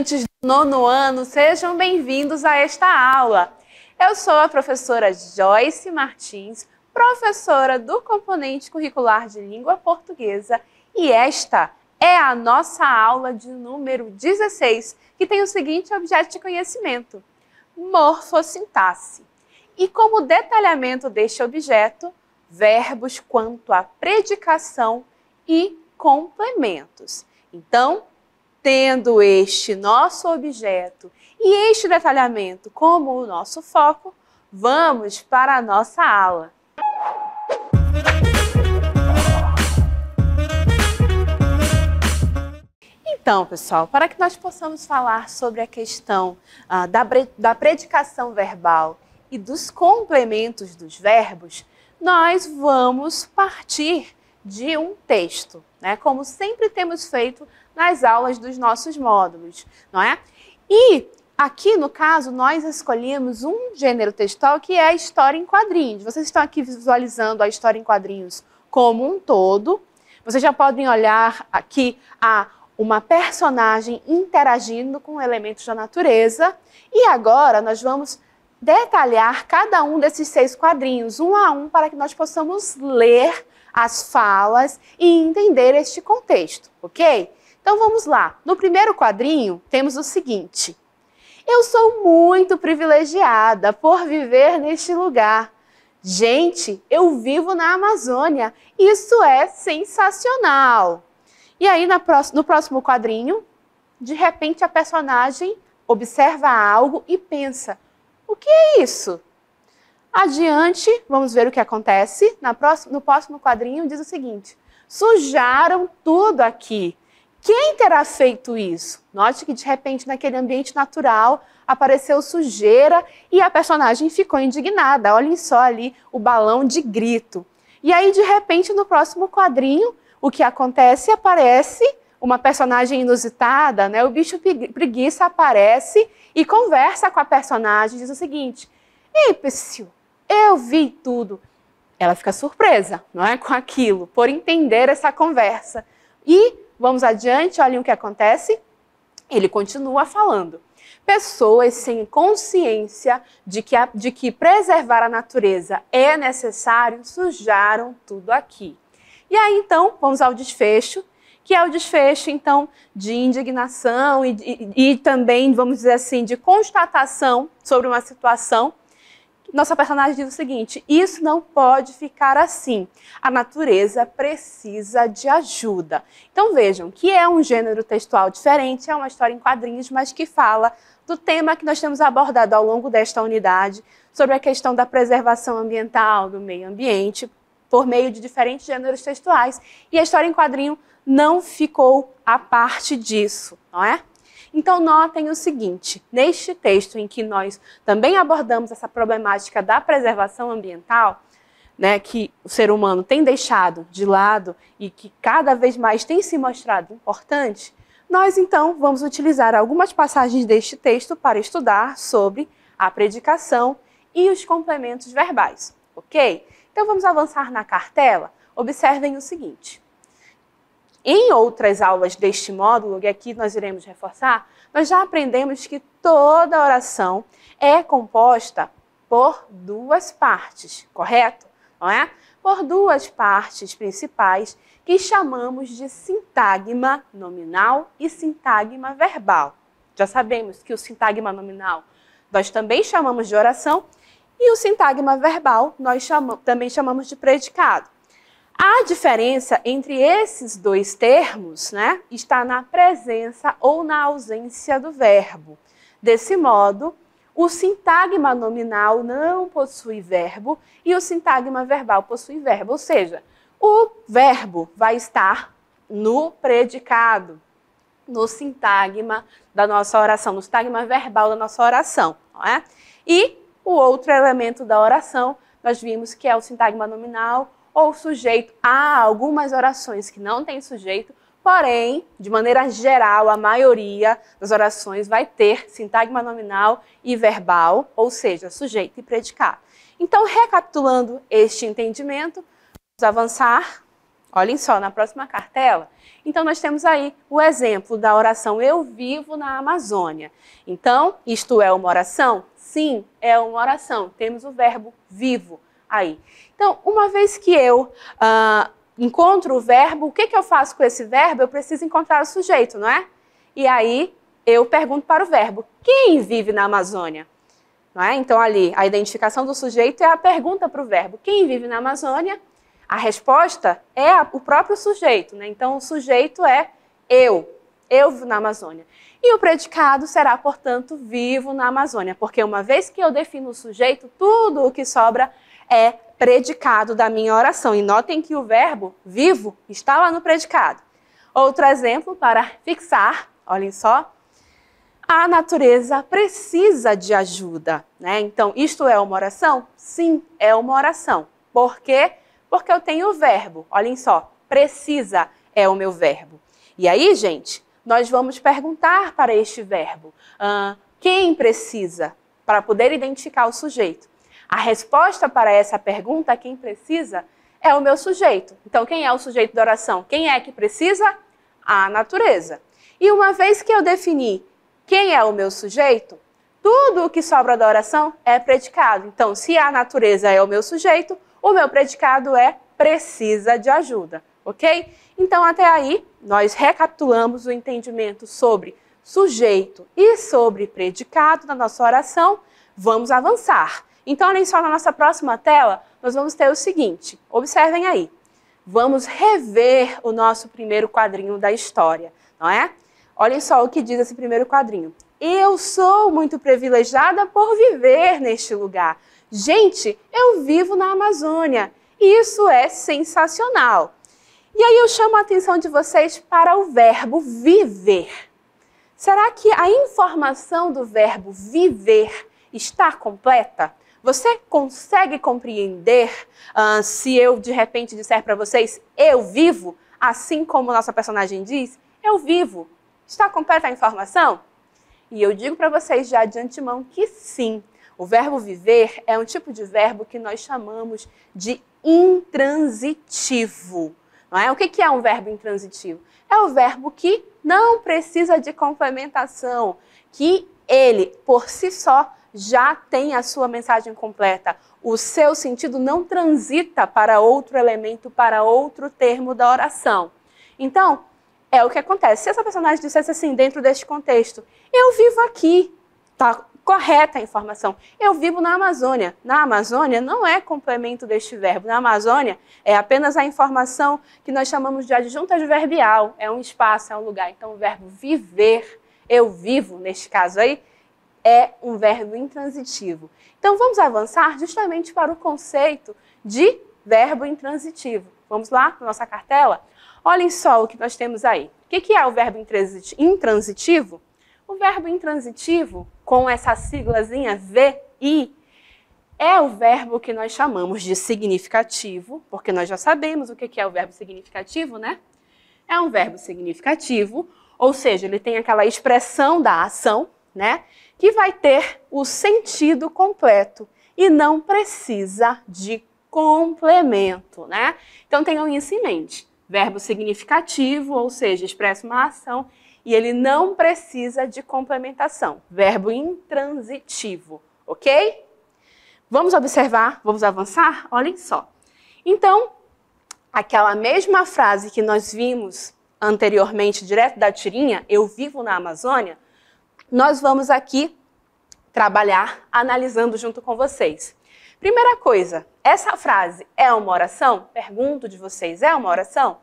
estudantes do nono ano, sejam bem-vindos a esta aula. Eu sou a professora Joyce Martins, professora do componente curricular de língua portuguesa, e esta é a nossa aula de número 16, que tem o seguinte objeto de conhecimento: morfossintaxe. E como detalhamento deste objeto, verbos quanto à predicação e complementos. Então, tendo este nosso objeto e este detalhamento como o nosso foco, vamos para a nossa aula. Então, pessoal, para que nós possamos falar sobre a questão ah, da, da predicação verbal e dos complementos dos verbos, nós vamos partir de um texto né? como sempre temos feito nas aulas dos nossos módulos. Não é? E Aqui, no caso, nós escolhemos um gênero textual que é a história em quadrinhos. Vocês estão aqui visualizando a história em quadrinhos como um todo. Vocês já podem olhar aqui a uma personagem interagindo com elementos da natureza. E agora nós vamos detalhar cada um desses seis quadrinhos, um a um, para que nós possamos ler as falas e entender este contexto, ok? Então vamos lá. No primeiro quadrinho, temos o seguinte: Eu sou muito privilegiada por viver neste lugar. Gente, eu vivo na Amazônia. Isso é sensacional. E aí, no próximo quadrinho, de repente a personagem observa algo e pensa: o que é isso? Adiante, vamos ver o que acontece. Próxima, no próximo quadrinho diz o seguinte: sujaram tudo aqui. Quem terá feito isso? Note que de repente, naquele ambiente natural, apareceu sujeira e a personagem ficou indignada. Olhem só ali o balão de grito. E aí, de repente, no próximo quadrinho, o que acontece? Aparece uma personagem inusitada, né? O bicho preguiça aparece e conversa com a personagem, diz o seguinte: Ei, Psyu, eu vi tudo. Ela fica surpresa, não é? Com aquilo, por entender essa conversa. E vamos adiante, olhem o que acontece. Ele continua falando. Pessoas sem consciência de que, a, de que preservar a natureza é necessário sujaram tudo aqui. E aí então, vamos ao desfecho, que é o desfecho então de indignação e, e, e também, vamos dizer assim, de constatação sobre uma situação nossa personagem diz o seguinte: isso não pode ficar assim. A natureza precisa de ajuda. Então vejam que é um gênero textual diferente, é uma história em quadrinhos, mas que fala do tema que nós temos abordado ao longo desta unidade sobre a questão da preservação ambiental, do meio ambiente, por meio de diferentes gêneros textuais. E a história em quadrinho não ficou a parte disso, não é? Então, notem o seguinte: neste texto em que nós também abordamos essa problemática da preservação ambiental, né, que o ser humano tem deixado de lado e que cada vez mais tem se mostrado importante, nós então vamos utilizar algumas passagens deste texto para estudar sobre a predicação e os complementos verbais, ok? Então vamos avançar na cartela? Observem o seguinte. Em outras aulas deste módulo, e aqui nós iremos reforçar, nós já aprendemos que toda oração é composta por duas partes, correto? Não é? Por duas partes principais que chamamos de sintagma nominal e sintagma verbal. Já sabemos que o sintagma nominal nós também chamamos de oração e o sintagma verbal nós chamamos, também chamamos de predicado. A diferença entre esses dois termos né, está na presença ou na ausência do verbo. Desse modo, o sintagma nominal não possui verbo e o sintagma verbal possui verbo, ou seja, o verbo vai estar no predicado, no sintagma da nossa oração, no sintagma verbal da nossa oração. Não é? E o outro elemento da oração, nós vimos que é o sintagma nominal ou sujeito há algumas orações que não têm sujeito, porém, de maneira geral, a maioria das orações vai ter sintagma nominal e verbal, ou seja, sujeito e predicado. Então, recapitulando este entendimento, vamos avançar. Olhem só, na próxima cartela, então nós temos aí o exemplo da oração Eu vivo na Amazônia. Então, isto é uma oração? Sim, é uma oração. Temos o verbo vivo aí. Então, uma vez que eu ah, encontro o verbo, o que, que eu faço com esse verbo? Eu preciso encontrar o sujeito, não é? E aí eu pergunto para o verbo, quem vive na Amazônia? Não é? Então, ali, a identificação do sujeito é a pergunta para o verbo, quem vive na Amazônia? A resposta é a, o próprio sujeito, né? Então, o sujeito é eu, eu vivo na Amazônia. E o predicado será, portanto, vivo na Amazônia, porque uma vez que eu defino o sujeito, tudo o que sobra é predicado da minha oração. E notem que o verbo vivo está lá no predicado. Outro exemplo para fixar, olhem só, a natureza precisa de ajuda, né? Então, isto é uma oração? Sim, é uma oração. Por quê? Porque eu tenho o verbo. Olhem só, precisa é o meu verbo. E aí, gente, nós vamos perguntar para este verbo uh, quem precisa para poder identificar o sujeito. A resposta para essa pergunta, quem precisa, é o meu sujeito. Então, quem é o sujeito da oração? Quem é que precisa? A natureza. E uma vez que eu defini quem é o meu sujeito, tudo o que sobra da oração é predicado. Então, se a natureza é o meu sujeito, o meu predicado é precisa de ajuda, ok? Então, até aí, nós recapitulamos o entendimento sobre sujeito e sobre predicado na nossa oração. Vamos avançar. Então, olhem só na nossa próxima tela, nós vamos ter o seguinte, observem aí. Vamos rever o nosso primeiro quadrinho da história, não é? Olhem só o que diz esse primeiro quadrinho. Eu sou muito privilegiada por viver neste lugar. Gente, eu vivo na Amazônia. Isso é sensacional. E aí eu chamo a atenção de vocês para o verbo viver. Será que a informação do verbo viver está completa? Você consegue compreender uh, se eu de repente disser para vocês, eu vivo, assim como nossa personagem diz, eu vivo? Está completa a informação? E eu digo para vocês já de antemão que sim. O verbo viver é um tipo de verbo que nós chamamos de intransitivo. Não é? O que é um verbo intransitivo? É o verbo que não precisa de complementação, que ele, por si só, já tem a sua mensagem completa. O seu sentido não transita para outro elemento, para outro termo da oração. Então, é o que acontece. Se essa personagem dissesse assim, dentro deste contexto, eu vivo aqui, tá correta a informação. Eu vivo na Amazônia. Na Amazônia não é complemento deste verbo. Na Amazônia é apenas a informação que nós chamamos de adjunta adverbial. É um espaço, é um lugar. Então, o verbo viver, eu vivo, neste caso aí, é um verbo intransitivo. Então vamos avançar justamente para o conceito de verbo intransitivo. Vamos lá para nossa cartela? Olhem só o que nós temos aí. O que é o verbo intransitivo? O verbo intransitivo, com essa siglazinha VI, é o verbo que nós chamamos de significativo, porque nós já sabemos o que é o verbo significativo, né? É um verbo significativo, ou seja, ele tem aquela expressão da ação, né? Que vai ter o sentido completo e não precisa de complemento, né? Então tenham isso em mente. Verbo significativo, ou seja, expressa uma ação e ele não precisa de complementação. Verbo intransitivo, ok? Vamos observar, vamos avançar? Olhem só. Então, aquela mesma frase que nós vimos anteriormente, direto da tirinha, eu vivo na Amazônia, nós vamos aqui trabalhar analisando junto com vocês. Primeira coisa, essa frase é uma oração? Pergunto de vocês, é uma oração?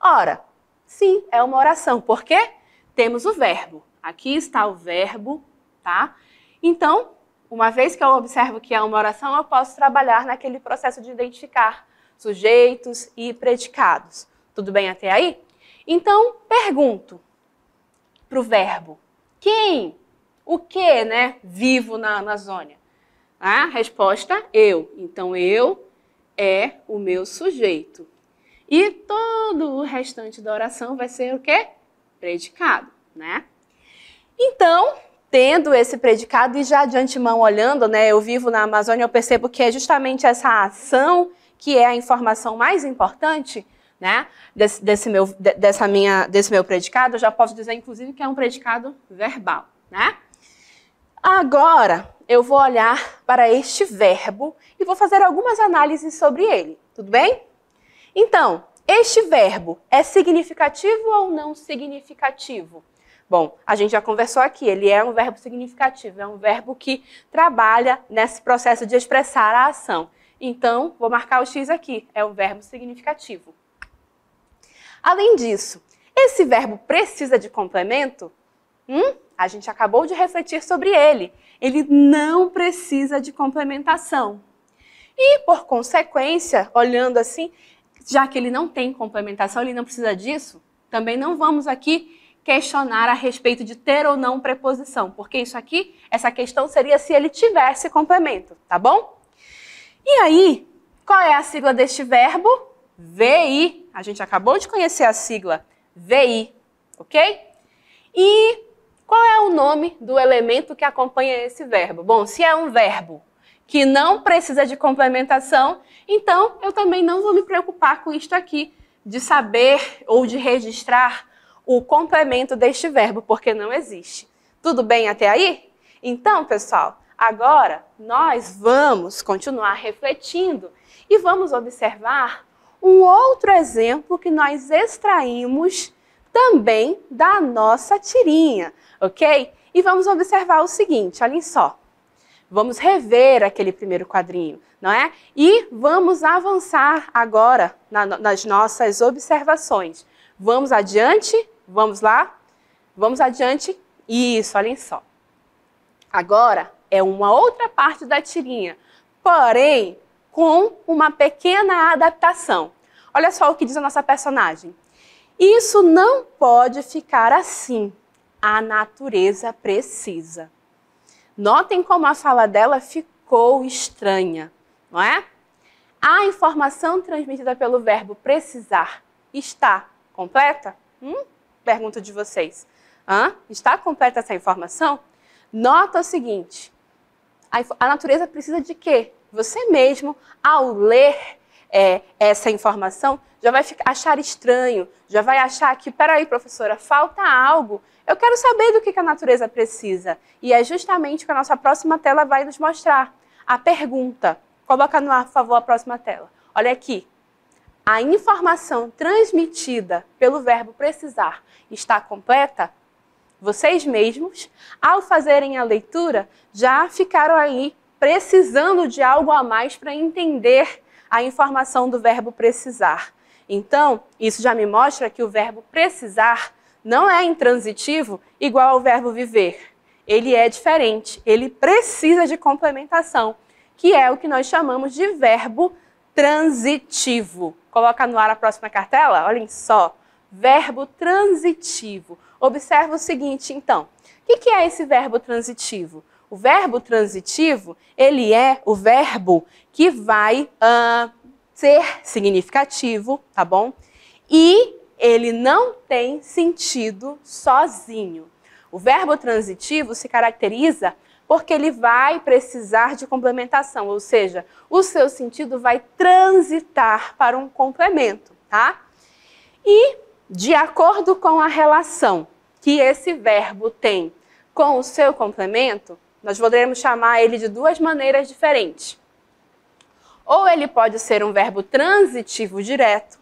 Ora, sim, é uma oração, Por quê? temos o verbo. Aqui está o verbo, tá? Então, uma vez que eu observo que é uma oração, eu posso trabalhar naquele processo de identificar sujeitos e predicados. Tudo bem até aí? Então, pergunto para o verbo: quem? O que, né? Vivo na Amazônia? A resposta, eu. Então, eu é o meu sujeito. E todo o restante da oração vai ser o quê? Predicado, né? Então, tendo esse predicado e já de antemão olhando, né, eu vivo na Amazônia, eu percebo que é justamente essa ação que é a informação mais importante né, desse, desse, meu, dessa minha, desse meu predicado, eu já posso dizer, inclusive, que é um predicado verbal. Né? Agora, eu vou olhar para este verbo e vou fazer algumas análises sobre ele, tudo bem? Então, este verbo é significativo ou não significativo? Bom, a gente já conversou aqui, ele é um verbo significativo, é um verbo que trabalha nesse processo de expressar a ação. Então, vou marcar o X aqui, é um verbo significativo. Além disso, esse verbo precisa de complemento? Hum? A gente acabou de refletir sobre ele. Ele não precisa de complementação. E, por consequência, olhando assim, já que ele não tem complementação, ele não precisa disso, também não vamos aqui questionar a respeito de ter ou não preposição, porque isso aqui, essa questão seria se ele tivesse complemento, tá bom? E aí, qual é a sigla deste verbo? VI a gente acabou de conhecer a sigla VI, ok? E qual é o nome do elemento que acompanha esse verbo? Bom, se é um verbo que não precisa de complementação, então eu também não vou me preocupar com isto aqui, de saber ou de registrar o complemento deste verbo, porque não existe. Tudo bem até aí? Então, pessoal, agora nós vamos continuar refletindo e vamos observar um outro exemplo que nós extraímos também da nossa tirinha, ok? E vamos observar o seguinte, olhem só. Vamos rever aquele primeiro quadrinho, não é? E vamos avançar agora na, nas nossas observações. Vamos adiante, vamos lá, vamos adiante. Isso, olhem só. Agora é uma outra parte da tirinha, porém com uma pequena adaptação. Olha só o que diz a nossa personagem. Isso não pode ficar assim. A natureza precisa. Notem como a fala dela ficou estranha, não é? A informação transmitida pelo verbo precisar está completa? Hum? de vocês. Hã? Está completa essa informação? Nota o seguinte: a natureza precisa de quê? Você mesmo, ao ler é, essa informação, já vai ficar, achar estranho, já vai achar que, peraí, professora, falta algo. Eu quero saber do que, que a natureza precisa. E é justamente o que a nossa próxima tela vai nos mostrar. A pergunta. Coloca no ar, por favor, a próxima tela. Olha aqui. A informação transmitida pelo verbo precisar está completa? Vocês mesmos, ao fazerem a leitura, já ficaram aí precisando de algo a mais para entender a informação do verbo precisar. Então, isso já me mostra que o verbo precisar não é intransitivo igual ao verbo viver. Ele é diferente, ele precisa de complementação, que é o que nós chamamos de verbo transitivo. Coloca no ar a próxima cartela, olhem só. Verbo transitivo. Observa o seguinte, então. O que é esse verbo transitivo? O verbo transitivo, ele é o verbo que vai uh, ser significativo, tá bom? E ele não tem sentido sozinho. O verbo transitivo se caracteriza porque ele vai precisar de complementação, ou seja, o seu sentido vai transitar para um complemento, tá? E de acordo com a relação que esse verbo tem com o seu complemento, nós poderemos chamar ele de duas maneiras diferentes. Ou ele pode ser um verbo transitivo direto,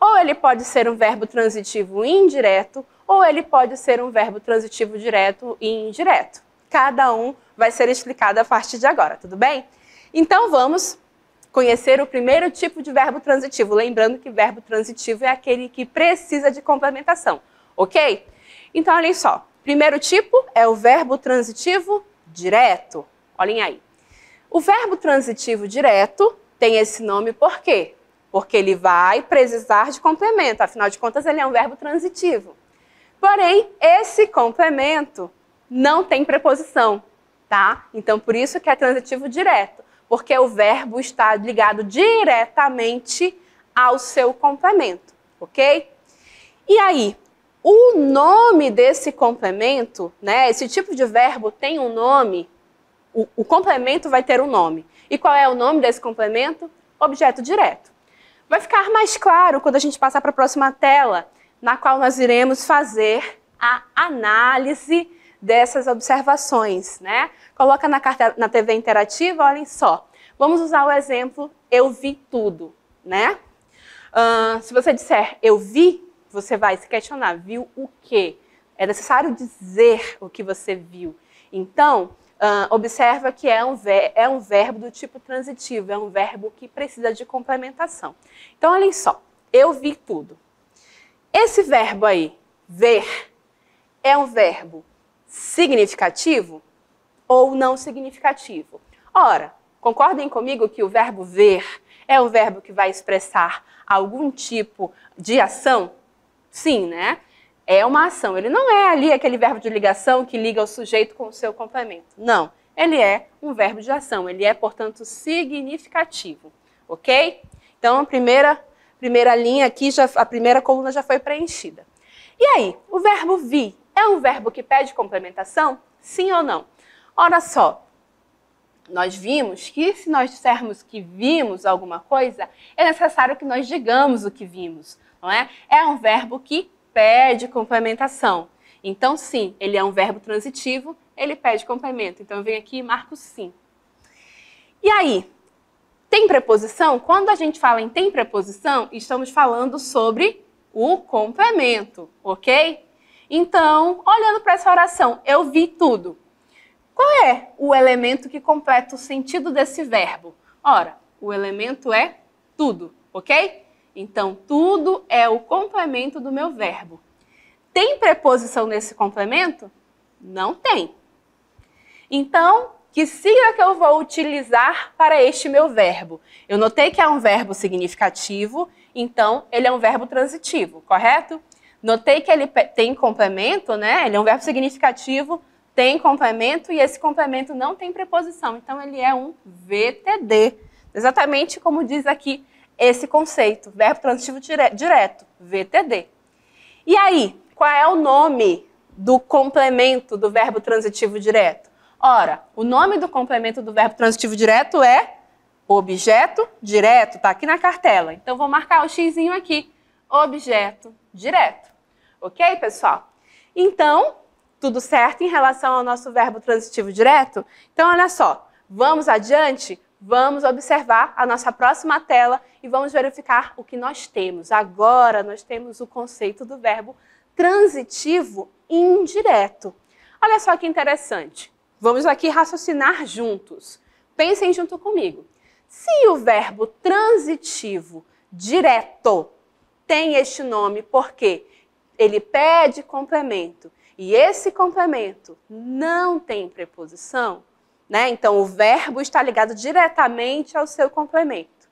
ou ele pode ser um verbo transitivo indireto, ou ele pode ser um verbo transitivo direto e indireto. Cada um vai ser explicado a partir de agora, tudo bem? Então vamos conhecer o primeiro tipo de verbo transitivo. Lembrando que verbo transitivo é aquele que precisa de complementação, ok? Então, olhem só. Primeiro tipo é o verbo transitivo direto? Olhem aí. O verbo transitivo direto tem esse nome por quê? Porque ele vai precisar de complemento, afinal de contas, ele é um verbo transitivo. Porém, esse complemento não tem preposição, tá? Então, por isso que é transitivo direto, porque o verbo está ligado diretamente ao seu complemento, ok? E aí, o nome desse complemento, né, esse tipo de verbo tem um nome, o, o complemento vai ter um nome. E qual é o nome desse complemento? Objeto direto. Vai ficar mais claro quando a gente passar para a próxima tela, na qual nós iremos fazer a análise dessas observações, né? Coloca na, carta, na TV interativa, olhem só. Vamos usar o exemplo eu vi tudo, né? Uh, se você disser eu vi, você vai se questionar, viu o quê? É necessário dizer o que você viu. Então, uh, observa que é um, é um verbo do tipo transitivo, é um verbo que precisa de complementação. Então, olhem só, eu vi tudo. Esse verbo aí, ver, é um verbo significativo ou não significativo? Ora, concordem comigo que o verbo ver é um verbo que vai expressar algum tipo de ação? Sim, né? É uma ação. Ele não é ali aquele verbo de ligação que liga o sujeito com o seu complemento. Não. Ele é um verbo de ação. Ele é, portanto, significativo. Ok? Então, a primeira, primeira linha aqui, já, a primeira coluna já foi preenchida. E aí, o verbo vi é um verbo que pede complementação? Sim ou não? Olha só, nós vimos que se nós dissermos que vimos alguma coisa, é necessário que nós digamos o que vimos não é? É um verbo que pede complementação. Então, sim, ele é um verbo transitivo, ele pede complemento. Então, eu venho aqui e marco sim. E aí, tem preposição? Quando a gente fala em tem preposição, estamos falando sobre o complemento, ok? Então, olhando para essa oração, eu vi tudo. Qual é o elemento que completa o sentido desse verbo? Ora, o elemento é tudo, ok? Então, tudo é o complemento do meu verbo. Tem preposição nesse complemento? Não tem. Então, que sigla que eu vou utilizar para este meu verbo? Eu notei que é um verbo significativo, então ele é um verbo transitivo, correto? Notei que ele tem complemento, né? Ele é um verbo significativo, tem complemento e esse complemento não tem preposição, então ele é um VTD. Exatamente como diz aqui esse conceito, verbo transitivo direto, VTD. E aí, qual é o nome do complemento do verbo transitivo direto? Ora, o nome do complemento do verbo transitivo direto é objeto direto, tá aqui na cartela. Então vou marcar o x aqui, objeto direto. OK, pessoal? Então, tudo certo em relação ao nosso verbo transitivo direto? Então olha só, vamos adiante vamos observar a nossa próxima tela e vamos verificar o que nós temos. Agora nós temos o conceito do verbo transitivo indireto. Olha só que interessante. Vamos aqui raciocinar juntos. Pensem junto comigo. Se o verbo transitivo direto tem este nome porque ele pede complemento e esse complemento não tem preposição, né? Então, o verbo está ligado diretamente ao seu complemento.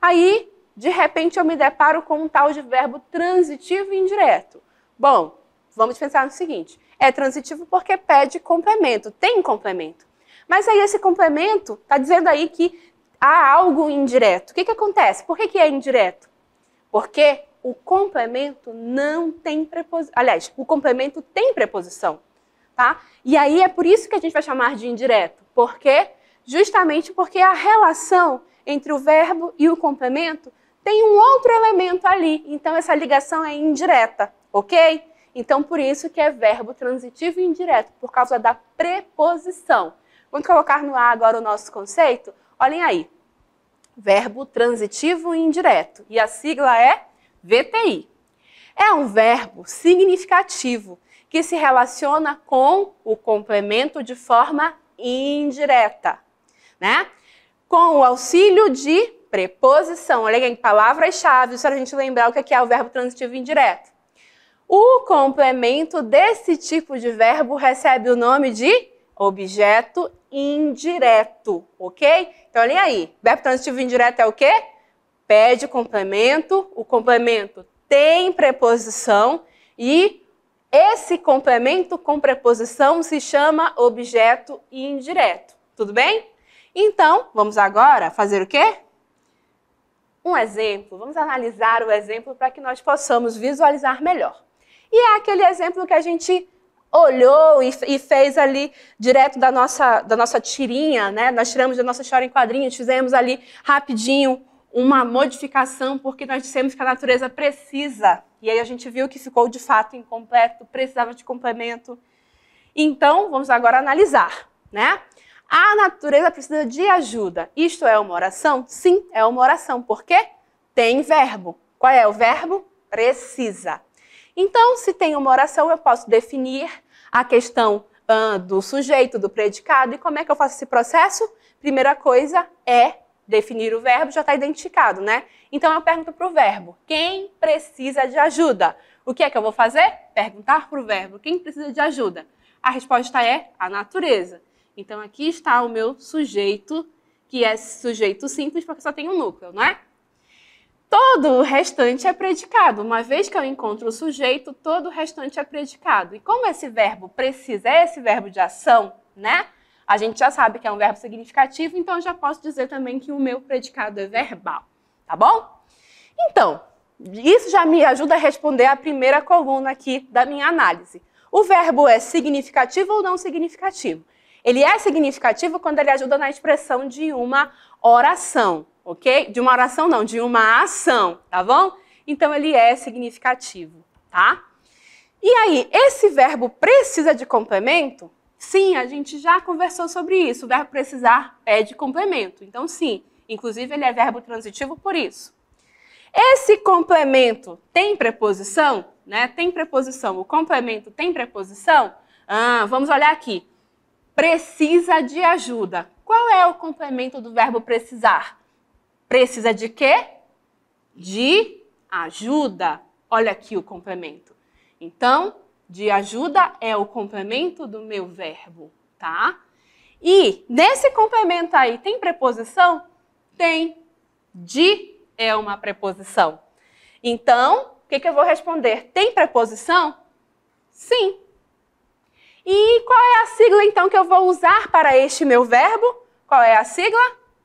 Aí, de repente, eu me deparo com um tal de verbo transitivo e indireto. Bom, vamos pensar no seguinte: é transitivo porque pede complemento, tem complemento. Mas aí, esse complemento está dizendo aí que há algo indireto. O que, que acontece? Por que, que é indireto? Porque o complemento não tem preposição. Aliás, o complemento tem preposição tá? E aí é por isso que a gente vai chamar de indireto. Por quê? Justamente porque a relação entre o verbo e o complemento tem um outro elemento ali. Então essa ligação é indireta, ok? Então por isso que é verbo transitivo e indireto, por causa da preposição. Vamos colocar no ar agora o nosso conceito? Olhem aí. Verbo transitivo e indireto. E a sigla é VTI. É um verbo significativo que se relaciona com o complemento de forma indireta, né? Com o auxílio de preposição. Olha aí, palavras-chave para a gente lembrar o é que é o verbo transitivo indireto. O complemento desse tipo de verbo recebe o nome de objeto indireto, ok? Então, olha aí, verbo transitivo indireto é o quê? Pede complemento, o complemento tem preposição e esse complemento com preposição se chama objeto indireto, tudo bem? Então, vamos agora fazer o quê? Um exemplo, vamos analisar o exemplo para que nós possamos visualizar melhor. E é aquele exemplo que a gente olhou e, e, fez ali direto da nossa, da nossa tirinha, né? Nós tiramos da nossa história em quadrinhos, fizemos ali rapidinho uma modificação, porque nós dissemos que a natureza precisa. E aí a gente viu que ficou de fato incompleto, precisava de complemento. Então, vamos agora analisar, né? A natureza precisa de ajuda. Isto é uma oração? Sim, é uma oração, porque tem verbo. Qual é o verbo? Precisa. Então, se tem uma oração, eu posso definir a questão uh, do sujeito, do predicado. E como é que eu faço esse processo? Primeira coisa é definir o verbo já está identificado, né? Então eu pergunto para o verbo: quem precisa de ajuda? O que é que eu vou fazer? Perguntar para o verbo: quem precisa de ajuda? A resposta é a natureza. Então aqui está o meu sujeito, que é sujeito simples porque só tem um núcleo, não é? Todo o restante é predicado. Uma vez que eu encontro o sujeito, todo o restante é predicado. E como esse verbo precisa é esse verbo de ação, né? a gente já sabe que é um verbo significativo, então já posso dizer também que o meu predicado é verbal, tá bom? Então, isso já me ajuda a responder a primeira coluna aqui da minha análise. O verbo é significativo ou não significativo? Ele é significativo quando ele ajuda na expressão de uma oração, ok? De uma oração não, de uma ação, tá bom? Então ele é significativo, tá? E aí, esse verbo precisa de complemento? Sim, a gente já conversou sobre isso. O verbo precisar é de complemento. Então, sim, inclusive ele é verbo transitivo por isso. Esse complemento tem preposição? Né? Tem preposição. O complemento tem preposição? Ah, vamos olhar aqui. Precisa de ajuda. Qual é o complemento do verbo precisar? Precisa de quê? De ajuda. Olha aqui o complemento. Então, de ajuda é o complemento do meu verbo, tá? E nesse complemento aí tem preposição? Tem. De é uma preposição. Então, o que, que eu vou responder? Tem preposição? Sim. E qual é a sigla então que eu vou usar para este meu verbo? Qual é a sigla?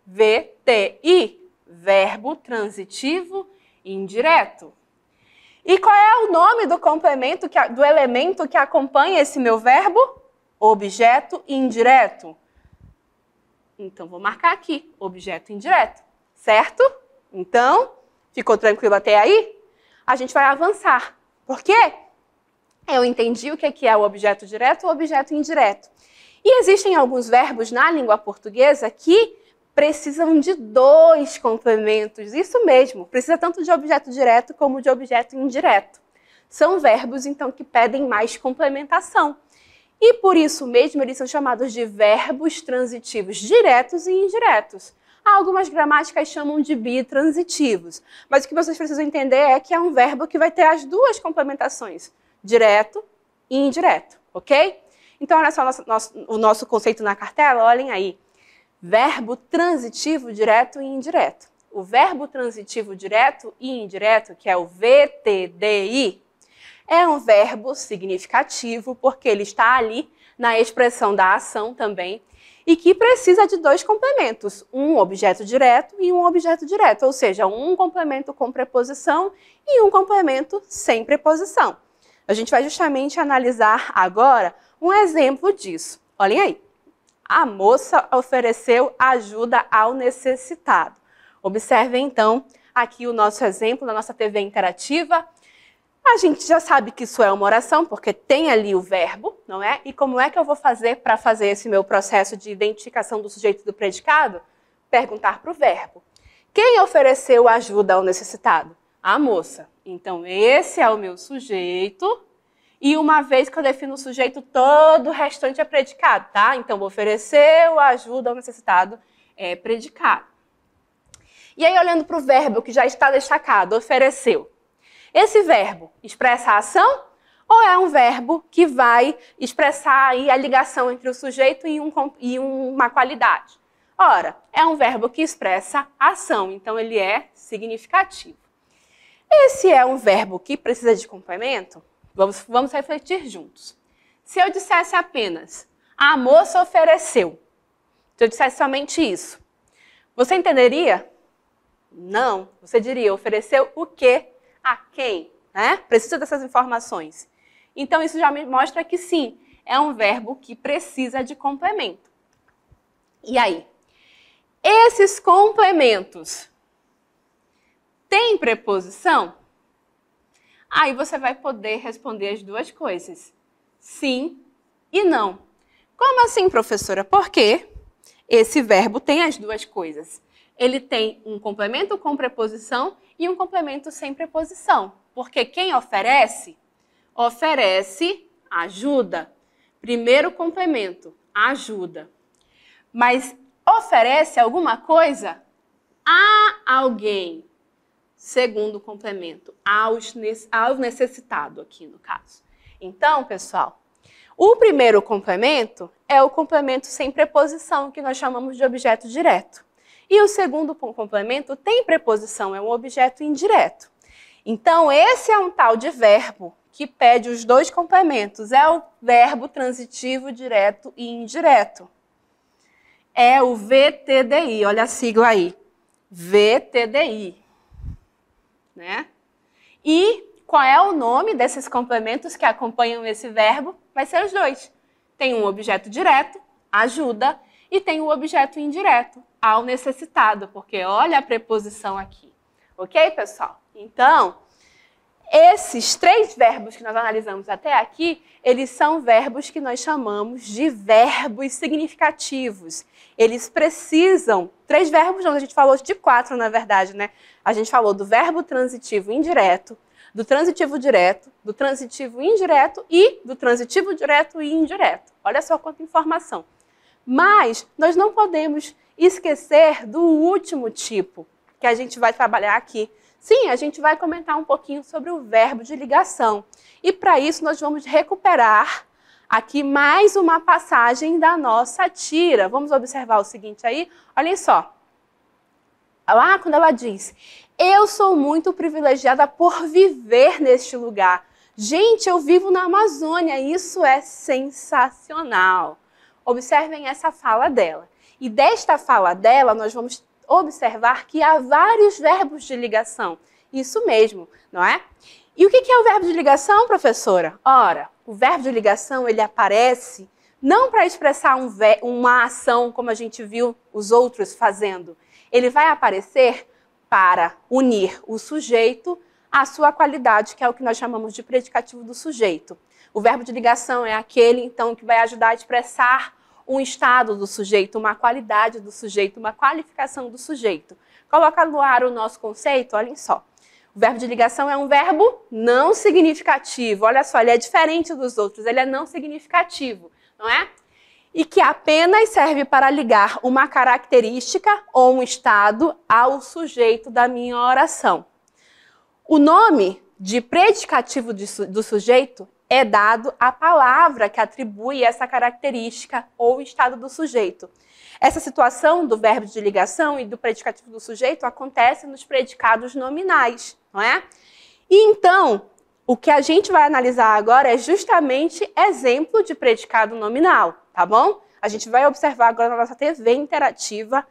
VTI, verbo transitivo indireto. E qual é o nome do complemento, que, do elemento que acompanha esse meu verbo? Objeto indireto. Então, vou marcar aqui, objeto indireto, certo? Então, ficou tranquilo até aí? A gente vai avançar. Por quê? Eu entendi o que é o objeto direto e o objeto indireto. E existem alguns verbos na língua portuguesa que precisam de dois complementos. Isso mesmo, precisa tanto de objeto direto como de objeto indireto. São verbos, então, que pedem mais complementação. E por isso mesmo eles são chamados de verbos transitivos diretos e indiretos. Algumas gramáticas chamam de bitransitivos, mas o que vocês precisam entender é que é um verbo que vai ter as duas complementações, direto e indireto, ok? Então, olha só o nosso, o nosso conceito na cartela, olhem aí verbo transitivo direto e indireto. O verbo transitivo direto e indireto, que é o VTDI, é um verbo significativo porque ele está ali na expressão da ação também e que precisa de dois complementos, um objeto direto e um objeto direto, ou seja, um complemento com preposição e um complemento sem preposição. A gente vai justamente analisar agora um exemplo disso. Olhem aí a moça ofereceu ajuda ao necessitado. Observe então aqui o nosso exemplo na nossa TV interativa. A gente já sabe que isso é uma oração, porque tem ali o verbo, não é? E como é que eu vou fazer para fazer esse meu processo de identificação do sujeito do predicado? Perguntar para o verbo. Quem ofereceu ajuda ao necessitado? A moça. Então, esse é o meu sujeito e uma vez que eu defino o sujeito, todo o restante é predicado, tá? Então, ofereceu ajuda ao necessitado é predicado. E aí, olhando para o verbo que já está destacado, ofereceu. Esse verbo expressa a ação ou é um verbo que vai expressar aí a ligação entre o sujeito e, um, e uma qualidade? Ora, é um verbo que expressa ação, então ele é significativo. Esse é um verbo que precisa de complemento? Vamos, vamos refletir juntos. Se eu dissesse apenas, a moça ofereceu, se eu dissesse somente isso, você entenderia? Não. Você diria, ofereceu o quê? A quem? Né? Precisa dessas informações. Então, isso já me mostra que sim, é um verbo que precisa de complemento. E aí? Esses complementos têm preposição? Aí você vai poder responder as duas coisas: sim e não. Como assim, professora? Porque esse verbo tem as duas coisas. Ele tem um complemento com preposição e um complemento sem preposição. Porque quem oferece, oferece ajuda. Primeiro complemento, ajuda. Mas oferece alguma coisa a alguém segundo complemento, aos, ao necessitado aqui no caso. Então, pessoal, o primeiro complemento é o complemento sem preposição, que nós chamamos de objeto direto. E o segundo complemento tem preposição, é um objeto indireto. Então, esse é um tal de verbo que pede os dois complementos. É o verbo transitivo direto e indireto. É o VTDI, olha a sigla aí. VTDI né? E qual é o nome desses complementos que acompanham esse verbo? Vai ser os dois. Tem um objeto direto, ajuda, e tem o um objeto indireto, ao necessitado, porque olha a preposição aqui. Ok, pessoal? Então, esses três verbos que nós analisamos até aqui, eles são verbos que nós chamamos de verbos significativos. Eles precisam Três verbos, não, a gente falou de quatro, na verdade, né? A gente falou do verbo transitivo indireto, do transitivo direto, do transitivo indireto e do transitivo direto e indireto. Olha só quanta informação. Mas nós não podemos esquecer do último tipo que a gente vai trabalhar aqui. Sim, a gente vai comentar um pouquinho sobre o verbo de ligação. E para isso nós vamos recuperar Aqui mais uma passagem da nossa tira. Vamos observar o seguinte aí? Olhem só. Lá quando ela diz, eu sou muito privilegiada por viver neste lugar. Gente, eu vivo na Amazônia, isso é sensacional. Observem essa fala dela. E desta fala dela, nós vamos observar que há vários verbos de ligação. Isso mesmo, não é? E o que é o verbo de ligação, professora? Ora, o verbo de ligação ele aparece não para expressar um uma ação como a gente viu os outros fazendo. Ele vai aparecer para unir o sujeito à sua qualidade, que é o que nós chamamos de predicativo do sujeito. O verbo de ligação é aquele, então, que vai ajudar a expressar um estado do sujeito, uma qualidade do sujeito, uma qualificação do sujeito. Coloca no ar o nosso conceito, olhem só. O verbo de ligação é um verbo não significativo. Olha só, ele é diferente dos outros, ele é não significativo, não é? E que apenas serve para ligar uma característica ou um estado ao sujeito da minha oração. O nome de predicativo de su do sujeito é dado à palavra que atribui essa característica ou estado do sujeito. Essa situação do verbo de ligação e do predicativo do sujeito acontece nos predicados nominais, não é? E então, o que a gente vai analisar agora é justamente exemplo de predicado nominal, tá bom? A gente vai observar agora na nossa TV interativa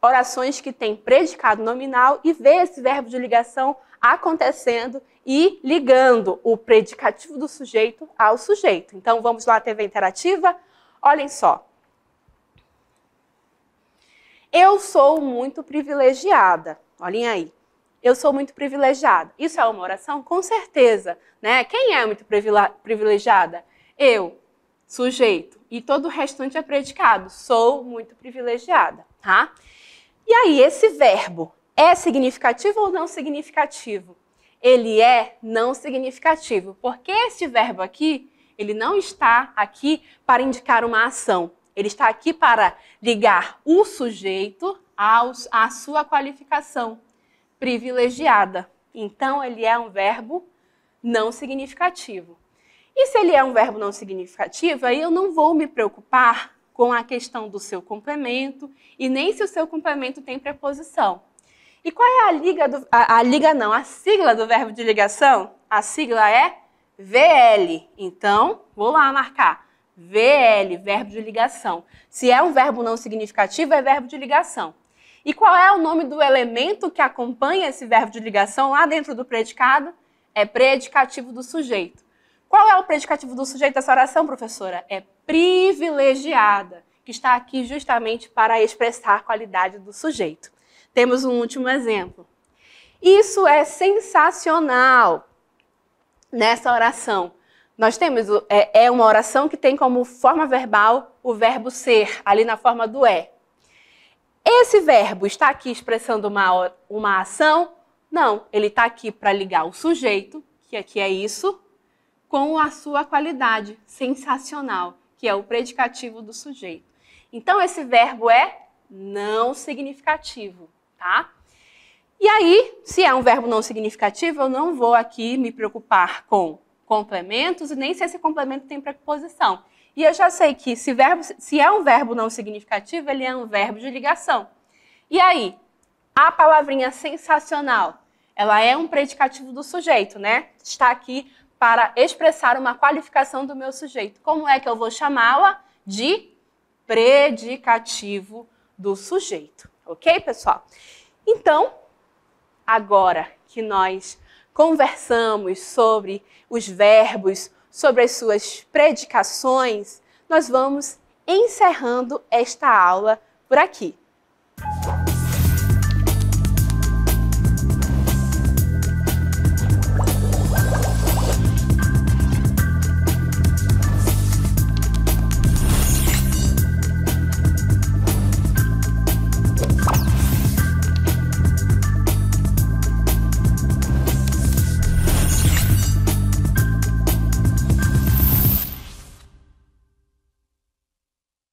orações que têm predicado nominal e ver esse verbo de ligação acontecendo e ligando o predicativo do sujeito ao sujeito. Então vamos lá, TV interativa? Olhem só. Eu sou muito privilegiada. Olhem aí. Eu sou muito privilegiada. Isso é uma oração? Com certeza. Né? Quem é muito privilegiada? Eu, sujeito. E todo o restante é predicado. Sou muito privilegiada. Tá? E aí, esse verbo é significativo ou não significativo? Ele é não significativo, porque esse verbo aqui, ele não está aqui para indicar uma ação. Ele está aqui para ligar o sujeito aos, à sua qualificação privilegiada. Então, ele é um verbo não significativo. E se ele é um verbo não significativo, aí eu não vou me preocupar com a questão do seu complemento e nem se o seu complemento tem preposição. E qual é a liga do, a, a liga não, a sigla do verbo de ligação? A sigla é VL. Então, vou lá marcar VL, verbo de ligação. Se é um verbo não significativo, é verbo de ligação. E qual é o nome do elemento que acompanha esse verbo de ligação lá dentro do predicado? É predicativo do sujeito. Qual é o predicativo do sujeito dessa oração, professora? É privilegiada, que está aqui justamente para expressar a qualidade do sujeito. Temos um último exemplo. Isso é sensacional nessa oração. Nós temos, é, é uma oração que tem como forma verbal o verbo ser, ali na forma do é. Esse verbo está aqui expressando uma, uma ação? Não, ele está aqui para ligar o sujeito, que aqui é isso, com a sua qualidade sensacional, que é o predicativo do sujeito. Então, esse verbo é não significativo, tá? E aí, se é um verbo não significativo, eu não vou aqui me preocupar com complementos e nem se esse complemento tem preposição. E eu já sei que se, verbo, se é um verbo não significativo, ele é um verbo de ligação. E aí, a palavrinha sensacional, ela é um predicativo do sujeito, né? Está aqui para expressar uma qualificação do meu sujeito. Como é que eu vou chamá-la? De predicativo do sujeito. Ok, pessoal? Então, agora que nós conversamos sobre os verbos, sobre as suas predicações, nós vamos encerrando esta aula por aqui.